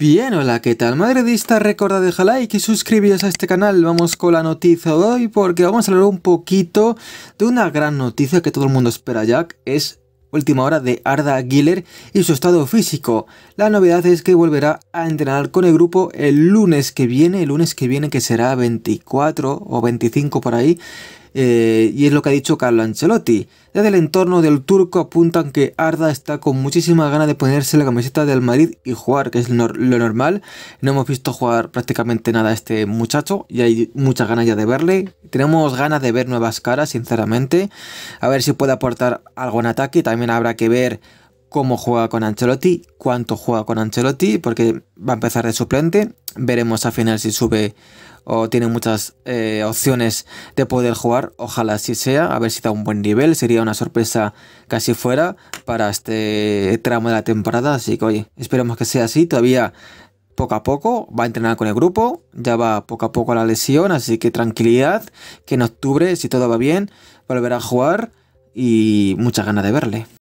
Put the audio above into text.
Bien, hola, ¿qué tal? Madridista, recuerda dejar like y suscribiros a este canal. Vamos con la noticia de hoy porque vamos a hablar un poquito de una gran noticia que todo el mundo espera ya, es última hora de Arda Giller y su estado físico. La novedad es que volverá a entrenar con el grupo el lunes que viene, el lunes que viene que será 24 o 25 por ahí. Eh, y es lo que ha dicho Carlo Ancelotti. Desde el entorno del turco apuntan que Arda está con muchísima ganas de ponerse la camiseta del Madrid y jugar, que es lo normal. No hemos visto jugar prácticamente nada este muchacho y hay muchas ganas ya de verle. Tenemos ganas de ver nuevas caras, sinceramente. A ver si puede aportar algo en ataque. También habrá que ver cómo juega con Ancelotti, cuánto juega con Ancelotti, porque va a empezar de suplente. Veremos al final si sube o tiene muchas eh, opciones de poder jugar. Ojalá así sea, a ver si da un buen nivel. Sería una sorpresa casi fuera para este tramo de la temporada. Así que, oye, esperemos que sea así. Todavía poco a poco, va a entrenar con el grupo, ya va poco a poco a la lesión, así que tranquilidad, que en octubre, si todo va bien, volverá a jugar y muchas ganas de verle.